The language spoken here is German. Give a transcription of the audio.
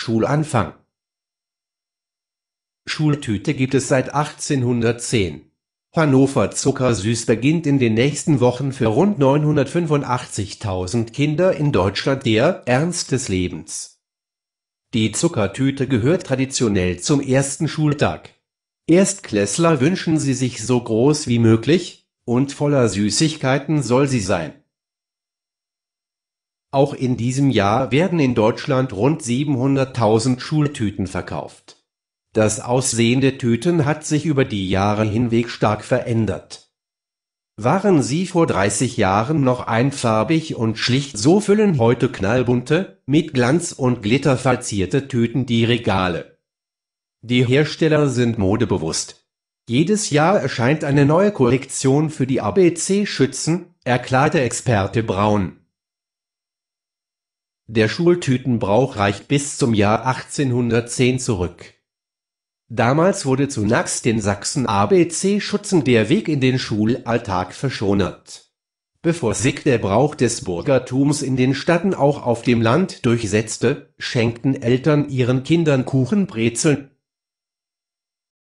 Schulanfang Schultüte gibt es seit 1810. Hannover Zuckersüß beginnt in den nächsten Wochen für rund 985.000 Kinder in Deutschland der Ernst des Lebens. Die Zuckertüte gehört traditionell zum ersten Schultag. Erstklässler wünschen sie sich so groß wie möglich, und voller Süßigkeiten soll sie sein auch in diesem Jahr werden in Deutschland rund 700.000 Schultüten verkauft. Das Aussehen der Tüten hat sich über die Jahre hinweg stark verändert. Waren sie vor 30 Jahren noch einfarbig und schlicht, so füllen heute knallbunte, mit Glanz und Glitter verzierte Tüten die Regale. Die Hersteller sind modebewusst. Jedes Jahr erscheint eine neue Kollektion für die ABC-Schützen, erklärte Experte Braun der Schultütenbrauch reicht bis zum Jahr 1810 zurück. Damals wurde zunächst den sachsen abc schutzen der Weg in den Schulalltag verschonert. Bevor sich der Brauch des Bürgertums in den Städten auch auf dem Land durchsetzte, schenkten Eltern ihren Kindern Kuchen, Brezeln